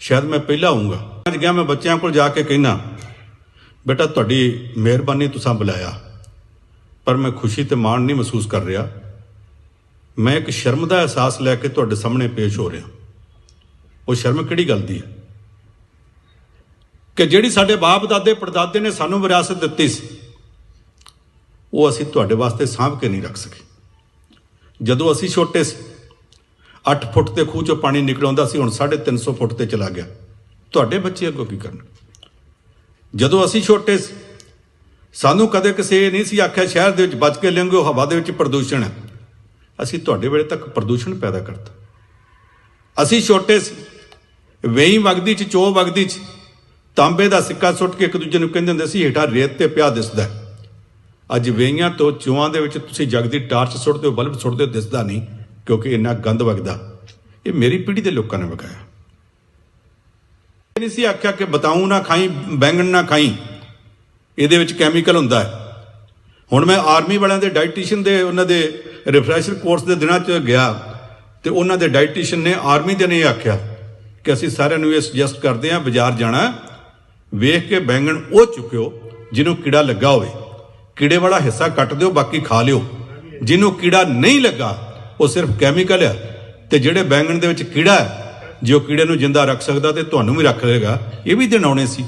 ਸ਼ਾਇਦ ਮੈਂ ਪਹਿਲਾ ਆਉਂਗਾ ਅੱਜ ਗਿਆ ਮੈਂ ਬੱਚਿਆਂ ਕੋਲ ਜਾ ਕੇ ਕਹਿਣਾ ਬੇਟਾ ਤੁਹਾਡੀ ਮਿਹਰਬਾਨੀ ਤੁਸੀਂ ਬੁਲਾਇਆ ਪਰ ਮੈਂ ਖੁਸ਼ੀ ਤੇ ਮਾਣ ਨਹੀਂ ਮਹਿਸੂਸ ਕਰ ਰਿਹਾ ਮੈਂ ਇੱਕ ਸ਼ਰਮ ਦਾ ਅਹਿਸਾਸ ਲੈ ਕੇ ਤੁਹਾਡੇ ਸਾਹਮਣੇ ਪੇਸ਼ ਹੋ ਰਿਹਾ ਉਹ ਸ਼ਰਮ ਕਿਹੜੀ ਗੱਲ ਦੀ ਹੈ ਕਿ ਜਿਹੜੀ ਸਾਡੇ ਬਾਪ ਦਾਦੇ ਪੜਦਾਦੇ ਨੇ ਸਾਨੂੰ ਵਿਰਾਸਤ ਦਿੱਤੀ ਸੀ ਉਹ ਅਸੀਂ ਤੁਹਾਡੇ ਵਾਸਤੇ ਸਾਂਭ ਕੇ ਨਹੀਂ ਰੱਖ ਸਕੇ ਜਦੋਂ ਅਸੀਂ ਛੋਟੇ ਸੀ 8 ਫੁੱਟ ਤੇ ਖੂਹ ਚੋਂ ਪਾਣੀ ਆਉਂਦਾ ਸੀ ਹੁਣ 350 ਫੁੱਟ ਤੇ ਚਲਾ ਗਿਆ ਤੁਹਾਡੇ ਬੱਚੇ ਅੱਗੋਂ ਕੀ ਕਰਨ ਜਦੋਂ ਅਸੀਂ ਛੋਟੇ ਸੀ ਸਾਨੂੰ ਕਦੇ ਕਿਸੇ ਨਹੀਂ ਸੀ ਆਖਿਆ ਸ਼ਹਿਰ ਦੇ ਵਿੱਚ ਬਚ ਕੇ ਲੰਘੋ ਹਵਾ ਦੇ ਵਿੱਚ ਪ੍ਰਦੂਸ਼ਣ ਹੈ ਅਸੀਂ ਤੁਹਾਡੇ ਵੇਲੇ ਤੱਕ ਪ੍ਰਦੂਸ਼ਣ ਪੈਦਾ ਕਰਤਾ ਅਸੀਂ ਛੋਟੇ ਸੀ ਵੇਈ ਵਗਦੀ ਚ ਚੋ ਵਗਦੀ ਚ ਤਾਂਬੇ ਦਾ ਸਿੱਕਾ ਸੁੱਟ ਕੇ ਇੱਕ ਦੂਜੇ ਨੂੰ ਕਹਿੰਦੇ ਹੁੰਦੇ ਸੀ ਹੇਠਾਂ ਰੇਤ ਤੇ ਪਿਆ ਦਿਸਦਾ ਅੱਜ ਵੇਈਆਂ ਤੋਂ ਚੋਆਂ ਦੇ ਵਿੱਚ ਤੁਸੀਂ ਜਗ ਦੀ ਟਾਰਚ ਸੁੱਟਦੇ ਹੋ ਬਲਬ ਸੁੱਟਦੇ ਦਿਸਦਾ ਨਹੀਂ ਕਿਉਂਕਿ ਇੰਨਾ ਗੰਦ ਵਗਦਾ ਇਹ ਮੇਰੀ ਪੀੜ੍ਹੀ ਦੇ ਲੋਕਾਂ ਨੇ ਵਗਾਇਆ ਇਹਨੇ ਸੀ ਆਖਿਆ ਕਿ ਬਤਾਉ ਨਾ ਖਾਈ ਬੈਂਗਣ ਨਾ ਖਾਈ ਇਹਦੇ ਵਿੱਚ ਕੈਮੀਕਲ ਹੁੰਦਾ ਹੈ ਹੁਣ ਮੈਂ ਆਰਮੀ ਵਾਲਿਆਂ ਦੇ ਡਾਈਟੀਸ਼ੀਅਨ ਦੇ ਉਹਨਾਂ ਦੇ ਰਿਫਰੈਸ਼ਰ ਕੋਰਸ ਦੇ ਦਿਨਾਂ 'ਚ ਗਿਆ ਤੇ ਉਹਨਾਂ ਦੇ ਡਾਈਟੀਸ਼ੀਅਨ ਨੇ ਆਰਮੀ ਦੇ ਨੇ ਆਖਿਆ ਕਿ ਅਸੀਂ ਸਾਰਿਆਂ ਨੂੰ ਇਹ ਸੁਜੈਸਟ ਕਰਦੇ ਹਾਂ ਬਾਜ਼ਾਰ ਜਾਣਾ ਵੇਖ ਕੇ ਬੈਂਗਣ ਉਹ ਚੁੱਕਿਓ ਜਿਹਨੂੰ ਕੀੜਾ ਲੱਗਾ ਹੋਵੇ ਕੀੜੇ ਵਾਲਾ ਹਿੱਸਾ ਕੱਟ ਦਿਓ ਬਾਕੀ ਖਾ ਲਿਓ ਜਿਹਨੂੰ ਕੀੜਾ ਨਹੀਂ ਲੱਗਾ ਉਹ ਸਿਰਫ ਕੈਮੀਕਲ ਆ ਤੇ ਜਿਹੜੇ ਬੈਂਗਣ ਦੇ ਵਿੱਚ ਕੀੜਾ ਹੈ ਜੋ ਕੀੜੇ ਨੂੰ ਜਿੰਦਾ ਰੱਖ ਸਕਦਾ ਤੇ ਤੁਹਾਨੂੰ ਵੀ ਰੱਖ ਲੇਗਾ ਇਹ ਵੀ ਦਿਨ ਆਉਣੇ ਸੀ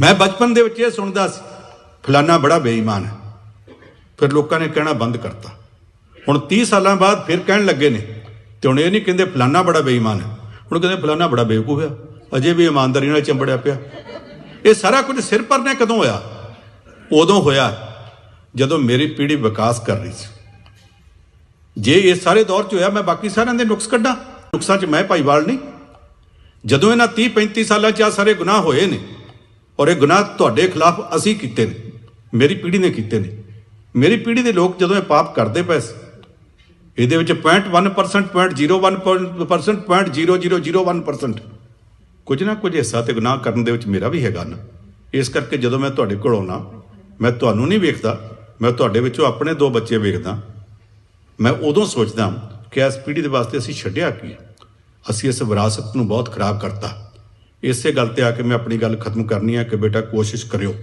ਮੈਂ ਬਚਪਨ ਦੇ ਵਿੱਚ ਇਹ ਸੁਣਦਾ ਸੀ ਫਲਾਨਾ ਬੜਾ ਬੇਈਮਾਨ ਹੈ ਫਿਰ ਲੋਕਾਂ ਨੇ ਕਹਿਣਾ ਬੰਦ ਕਰਤਾ ਹੁਣ 30 ਸਾਲਾਂ ਬਾਅਦ ਫਿਰ ਕਹਿਣ ਲੱਗੇ ਨੇ ਤੇ ਹੁਣ ਇਹ ਨਹੀਂ ਕਹਿੰਦੇ ਫਲਾਨਾ ਬੜਾ ਬੇਈਮਾਨ ਹੈ ਹੁਣ ਕਹਿੰਦੇ ਫਲਾਨਾ ਬੜਾ ਬੇਵਕੂਫ ਹੈ ਅਜੇ ਵੀ ਇਮਾਨਦਾਰੀ ਨਾਲ ਚੰਬੜਿਆ ਪਿਆ ਇਹ ਸਾਰਾ ਕੁਝ ਸਿਰ ਪਰ ਨੇ ਕਦੋਂ ਹੋਇਆ ਉਦੋਂ ਹੋਇਆ ਜਦੋਂ ਮੇਰੀ ਪੀੜ੍ਹੀ ਵਿਕਾਸ ਕਰ ਰਹੀ ਸੀ ਜੇ ਇਹ ਸਾਰੇ ਦੌਰ 'ਚ ਹੋਇਆ ਮੈਂ ਬਾਕੀ ਸਾਰਿਆਂ ਦੇ ਨੁਕਸ ਕੱਢਾਂ ਨੁਕਸਾਂ 'ਚ ਮੈਂ ਭਾਈਵਾਲ ਨਹੀਂ ਜਦੋਂ ਇਹਨਾਂ 30 35 ਸਾਲਾਂ 'ਚ ਆ ਸਾਰੇ ਗੁਨਾਹ ਹੋਏ ਨੇ ਔਰ ਇਹ ਗੁਨਾਹ ਤੁਹਾਡੇ ਖਿਲਾਫ ਅਸੀਂ ਕੀਤੇ ਨੇ ਮੇਰੀ ਪੀੜ੍ਹੀ ਨੇ ਕੀਤੇ ਨੇ ਮੇਰੀ ਪੀੜ੍ਹੀ ਦੇ ਲੋਕ ਜਦੋਂ ਇਹ ਪਾਪ ਕਰਦੇ ਪਏ ਇਹਦੇ ਵਿੱਚ 0.1% 0.01% 0.0001% ਕੁਝ ਨਾ ਕੁਝ ਹਿੱਸਾ ਤੇ ਗੁਨਾਹ ਕਰਨ ਦੇ ਵਿੱਚ ਮੇਰਾ ਵੀ ਹੈਗਾ ਨਾ ਇਸ ਕਰਕੇ ਜਦੋਂ ਮੈਂ ਤੁਹਾਡੇ ਕੋਲ ਆਉਣਾ ਮੈਂ ਤੁਹਾਨੂੰ ਨਹੀਂ ਵੇਖਦਾ ਮੈਂ ਤੁਹਾਡੇ ਵਿੱਚੋਂ ਆਪਣੇ ਦੋ ਬੱਚੇ ਵੇਖਦਾ ਮੈਂ ਉਦੋਂ ਸੋਚਦਾ ਕਿ ਇਸ ਪੀੜ੍ਹੀ ਦੇ ਵਾਸਤੇ ਅਸੀਂ ਛੱਡਿਆ ਕੀ ਅਸੀਂ ਇਸ ਵਿਰਾਸਤ ਨੂੰ ਬਹੁਤ ਖਰਾਬ ਕਰਤਾ ਇਸੇ ਗੱਲ ਤੇ ਆ ਕੇ ਮੈਂ ਆਪਣੀ ਗੱਲ ਖਤਮ ਕਰਨੀ ਹੈ ਕਿ ਬੇਟਾ ਕੋਸ਼ਿਸ਼ ਕਰਿਓ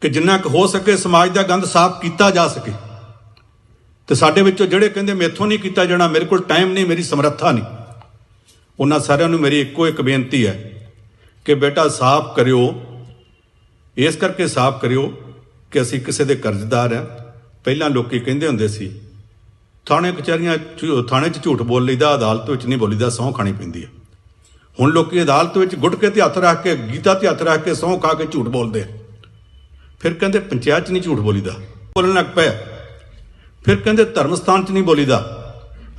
ਕਿ ਜਿੰਨਾ ਕੁ ਹੋ ਸਕੇ ਸਮਾਜ ਦਾ ਗੰਦ ਸਾਫ਼ ਕੀਤਾ ਜਾ ਸਕੇ ਤੇ ਸਾਡੇ ਵਿੱਚੋਂ ਜਿਹੜੇ ਕਹਿੰਦੇ ਮੈਥੋਂ ਨਹੀਂ ਕੀਤਾ ਜਾਣਾ ਮੇਰੇ ਕੋਲ ਟਾਈਮ ਨਹੀਂ ਮੇਰੀ ਸਮਰੱਥਾ ਨਹੀਂ ਉਹਨਾਂ ਸਾਰਿਆਂ ਨੂੰ ਮੇਰੀ ਇੱਕੋ ਇੱਕ ਬੇਨਤੀ ਹੈ ਕਿ ਬੇਟਾ ਸਾਫ਼ ਕਰਿਓ ਇਸ ਕਰਕੇ ਸਾਫ਼ ਕਰਿਓ ਕਿ ਅਸੀਂ ਕਿਸੇ ਦੇ ਕਰਜ਼ਦਾਰ ਆ ਪਹਿਲਾਂ ਲੋਕੀ ਕਹਿੰਦੇ ਹੁੰਦੇ ਸੀ ਥਾਣੇ ਕਚਹਿਰੀਆਂ ਥਾਣੇ 'ਚ ਝੂਠ ਬੋਲ ਲਈਦਾ ਅਦਾਲਤ ਵਿੱਚ ਨਹੀਂ ਬੋਲੀਦਾ ਸੌਂ ਖਾਣੀ ਪੈਂਦੀ ਹੈ ਹੁਣ ਲੋਕੀ ਅਦਾਲਤ ਵਿੱਚ ਗੁੱਟ ਕੇ ਤੇ ਹੱਥ ਰੱਖ ਕੇ ਗੀਤਾ ਤੇ ਹੱਥ ਰੱਖ ਕੇ ਸੌਂ ਖਾ ਕੇ ਝੂਠ ਬੋਲਦੇ ਫਿਰ ਕਹਿੰਦੇ ਪੰਚਾਇਤ 'ਚ ਨਹੀਂ ਝੂਠ ਬੋਲੀਦਾ ਬੋਲਣ ਲੱਗ ਪਿਆ ਫਿਰ ਕਹਿੰਦੇ ਧਰਮ ਸਥਾਨ 'ਚ ਨਹੀਂ ਬੋਲੀਦਾ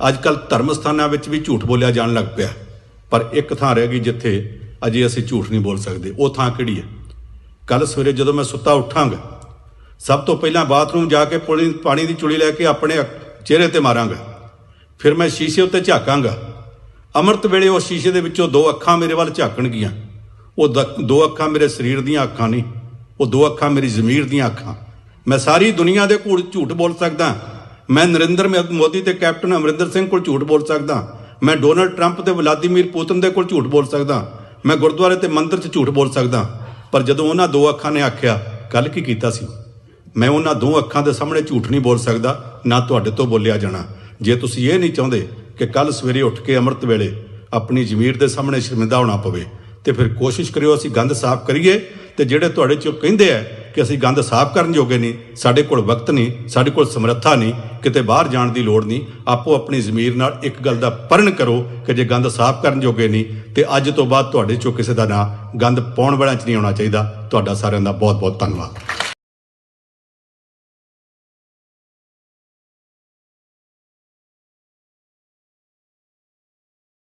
ਅੱਜ ਕੱਲ ਧਰਮ ਸਥਾਨਾਂ ਵਿੱਚ ਵੀ ਝੂਠ ਬੋਲਿਆ ਜਾਣ ਲੱਗ ਪਿਆ ਪਰ ਇੱਕ ਥਾਂ ਰਹਿ ਗਈ ਜਿੱਥੇ ਅਜੇ ਅਸੀਂ ਝੂਠ ਨਹੀਂ ਬੋਲ ਸਕਦੇ ਉਹ ਥਾਂ ਕਿਹੜੀ ਹੈ ਕੱਲ ਸਵੇਰੇ ਜਦੋਂ ਮੈਂ ਸੁੱਤਾ ਉੱਠਾਂਗਾ ਸਭ ਤੋਂ ਪਹਿਲਾਂ ਬਾਥਰੂਮ ਜਾ ਕੇ ਪਾਣੀ ਦੀ ਚੁਲੀ ਲੈ ਕੇ ਆਪਣੇ ਚਿਹਰੇ ਤੇ ਮਾਰਾਂਗਾ ਫਿਰ ਮੈਂ ਸ਼ੀਸ਼ੇ ਉੱਤੇ ਝਾਕਾਂਗਾ ਅਮਰਤ ਵੇਲੇ ਉਹ ਸ਼ੀਸ਼ੇ ਦੇ ਵਿੱਚੋਂ ਦੋ ਅੱਖਾਂ ਮੇਰੇ ਵੱਲ ਝਾਕਣਗੀਆਂ ਉਹ ਦੋ ਅੱਖਾਂ ਮੇਰੇ ਸਰੀਰ ਦੀਆਂ ਅੱਖਾਂ ਨਹੀਂ ਉਹ ਦੋ ਅੱਖਾਂ ਮੇਰੀ ਜ਼ਮੀਰ ਦੀਆਂ ਅੱਖਾਂ ਮੈਂ ਸਾਰੀ ਦੁਨੀਆ ਦੇ ਕੋਲ ਝੂਠ ਬੋਲ ਸਕਦਾ ਮੈਂ ਨਰਿੰਦਰ ਮੋਦੀ ਤੇ ਕੈਪਟਨ ਅਮਰਿੰਦਰ ਸਿੰਘ ਕੋਲ ਝੂਠ ਬੋਲ ਸਕਦਾ ਮੈਂ ਡੋਨਲਡ ਟਰੰਪ ਤੇ ਵਲਾਦੀਮੀਰ ਪੁਤਿਨ ਦੇ ਕੋਲ ਝੂਠ ਬੋਲ ਸਕਦਾ ਮੈਂ ਗੁਰਦੁਆਰੇ ਤੇ ਮੰਦਿਰ 'ਚ ਝੂਠ ਬੋਲ ਸਕਦਾ ਪਰ ਜਦੋਂ ਉਹਨਾਂ ਦੋ ਅੱਖਾਂ ਨੇ ਆਖਿਆ ਕੱਲ ਕੀ ਕੀਤਾ ਸੀ ਮੈਂ ਉਹਨਾਂ ਦੋ ਅੱਖਾਂ ਦੇ ਸਾਹਮਣੇ ਝੂਠ ਨਹੀਂ ਬੋਲ ਸਕਦਾ ਨਾ ਤੁਹਾਡੇ ਤੋਂ ਬੋਲਿਆ ਜਾਣਾ ਜੇ ਤੁਸੀਂ ਇਹ ਨਹੀਂ ਚਾਹੁੰਦੇ ਕਿ ਕੱਲ ਸਵੇਰੇ ਉੱਠ ਕੇ ਅਮਰਤ ਵੇਲੇ ਆਪਣੀ ਜ਼ਮੀਰ ਦੇ ਸਾਹਮਣੇ ਸ਼ਰਮਿੰਦਾ ਹੋਣਾ ਪਵੇ ਤੇ ਫਿਰ ਕੋਸ਼ਿਸ਼ ਕਰਿਓ ਅਸੀਂ ਗੰਦ ਸਾਫ਼ ਕਰੀਏ ਤੇ ਜਿਹੜੇ ਤੁਹਾਡੇ ਚੋਂ ਕਹਿੰਦੇ ਆ ਕਿ ਅਸੀਂ ਗੰਦ ਸਾਫ਼ ਕਰਨ ਜੋਗੇ ਨਹੀਂ ਸਾਡੇ ਕੋਲ ਵਕਤ ਨਹੀਂ ਸਾਡੇ ਕੋਲ ਸਮਰੱਥਾ ਨਹੀਂ ਕਿਤੇ ਬਾਹਰ ਜਾਣ ਦੀ ਲੋੜ ਨਹੀਂ ਆਪੋ ਆਪਣੀ ਜ਼ਮੀਰ ਨਾਲ ਇੱਕ ਗੱਲ ਦਾ ਪਰਣ ਕਰੋ ਕਿ ਜੇ ਗੰਦ ਸਾਫ਼ ਕਰਨ ਜੋਗੇ ਨਹੀਂ ਤੇ ਅੱਜ ਤੋਂ ਬਾਅਦ ਤੁਹਾਡੇ ਚੋਂ ਕਿਸੇ ਦਾ ਨਾਂ ਗੰਦ ਪਾਉਣ ਵਾਲਾ 'ਚ ਨਹੀਂ ਆਉਣਾ ਚਾਹੀਦਾ ਤੁਹਾਡਾ ਸਾਰਿਆਂ ਦਾ ਬਹੁਤ ਬਹੁਤ ਧੰਨਵਾਦ